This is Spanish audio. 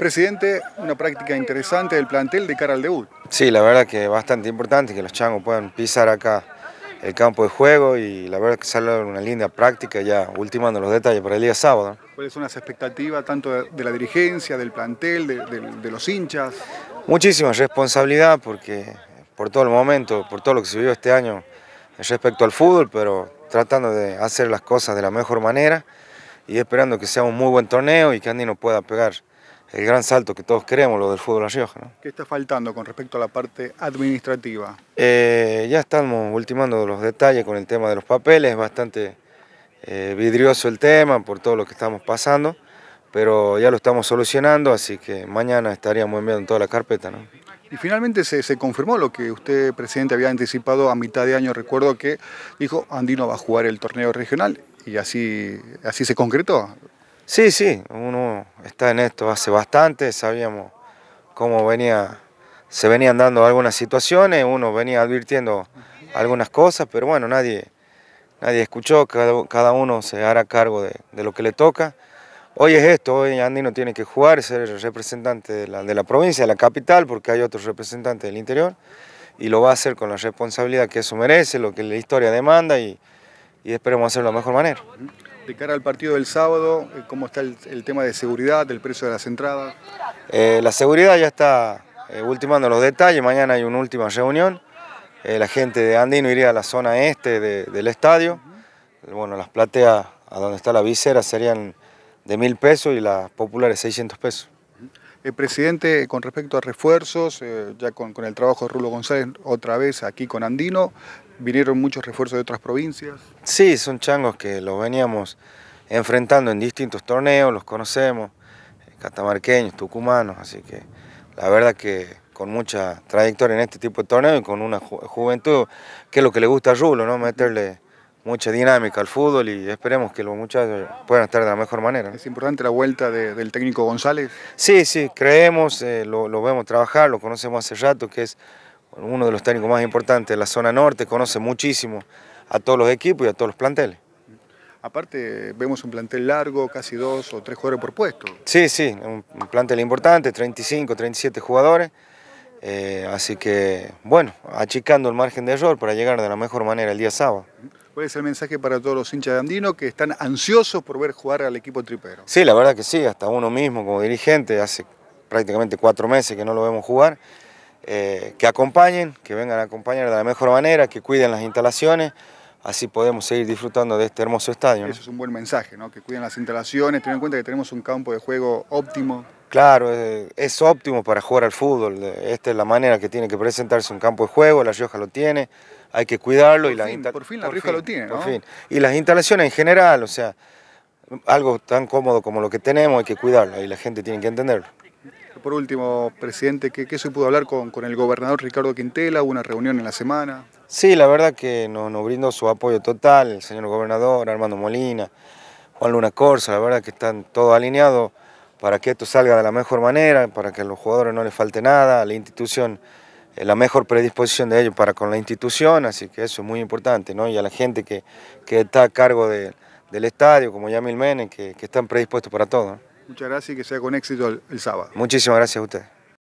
Presidente, una práctica interesante del plantel de cara al debut. Sí, la verdad que bastante importante que los changos puedan pisar acá el campo de juego y la verdad que sale una linda práctica ya ultimando los detalles para el día sábado. ¿Cuáles son las expectativas tanto de la dirigencia, del plantel, de, los hinchas? Muchísima responsabilidad porque por todo el momento, por todo lo que se vivió este año respecto al fútbol, pero tratando de hacer las cosas de la mejor manera y esperando que sea un muy buen torneo y que Andino pueda pegar el gran salto que todos queremos, lo del fútbol de La Rioja. ¿no? ¿Qué está faltando con respecto a la parte administrativa? Eh, ya estamos ultimando los detalles con el tema de los papeles, bastante eh, vidrioso el tema por todo lo que estamos pasando, pero ya lo estamos solucionando, así que mañana estaríamos enviando toda la carpeta. ¿no? Y finalmente se, confirmó lo que usted, presidente, había anticipado a mitad de año. Recuerdo que dijo, Andino va a jugar el torneo regional y así, así se concretó. Sí, sí, uno Está en esto hace bastante, sabíamos cómo venía, se venían dando algunas situaciones, uno venía advirtiendo algunas cosas, pero bueno, nadie, nadie escuchó, cada, cada uno se hará cargo de, lo que le toca. Hoy es esto, hoy Andino tiene que jugar, ser el representante de la, provincia, de la capital, porque hay otros representantes del interior, y lo va a hacer con la responsabilidad que eso merece, lo que la historia demanda, y, y esperemos hacerlo de la mejor manera de cara al partido del sábado, eh, ¿cómo está el, tema de seguridad, del precio de las entradas? Eh, la seguridad ya está eh, ultimando los detalles, mañana hay una última reunión, la gente de Andino iría a la zona este del estadio, bueno, las plateas a donde está la visera serían de mil pesos y las populares 600 pesos. Eh, presidente, con respecto a refuerzos, eh, ya con, con, el trabajo de Rulo González, otra vez aquí con Andino, ¿vinieron muchos refuerzos de otras provincias? Sí, son changos que los veníamos enfrentando en distintos torneos, los conocemos, catamarqueños, tucumanos, así que la verdad que con mucha trayectoria en este tipo de torneos y con una juventud, que es lo que le gusta a Rulo, ¿no? Meterle mucha dinámica al fútbol y esperemos que los muchachos puedan estar de la mejor manera. ¿Es importante la vuelta del técnico González? Sí, sí, creemos, eh, lo, vemos trabajar, lo conocemos hace rato, que es uno de los técnicos más importantes de la zona norte, conoce muchísimo a todos los equipos y a todos los planteles. Aparte, vemos un plantel largo, casi dos o tres jugadores por puesto. Sí, sí, un, plantel importante, 35, 37 jugadores. Eh, así que, bueno, achicando el margen de error para llegar de la mejor manera el día sábado. ¿Cuál es el mensaje para todos los hinchas de Andino que están ansiosos por ver jugar al equipo tripero? Sí, la verdad que sí, hasta uno mismo como dirigente, hace prácticamente cuatro meses que no lo vemos jugar. Eh, que acompañen, que vengan a acompañar de la mejor manera, que cuiden las instalaciones, así podemos seguir disfrutando de este hermoso estadio. Eso es un buen mensaje, ¿no? que cuiden las instalaciones, tengan en cuenta que tenemos un campo de juego óptimo, Claro, eh, es óptimo para jugar al fútbol. Eh, esta es la manera que tiene que presentarse un campo de juego, La Rioja lo tiene, hay que cuidarlo. Por y fin, la por fin Rioja lo tiene, ¿no? Y las instalaciones en general, o sea, algo tan cómodo como lo que tenemos hay que cuidarlo y la gente tiene que entenderlo. Por último, presidente, ¿qué, se pudo hablar con, el gobernador Ricardo Quintela? ¿Hubo una reunión en la semana? Sí, la verdad que nos, nos brindó su apoyo total el señor gobernador, Armando Molina, Juan Luna Corsa, la verdad que están todos alineados para que esto salga de la mejor manera, para que a los jugadores no les falte nada, a la institución, eh, la mejor predisposición de ellos para con la institución, así que eso es muy importante, ¿no? Y a la gente que, que está a cargo del estadio, como Yamil Menem, que, que están predispuestos para todo. Muchas gracias y que sea con éxito el, sábado. Muchísimas gracias a usted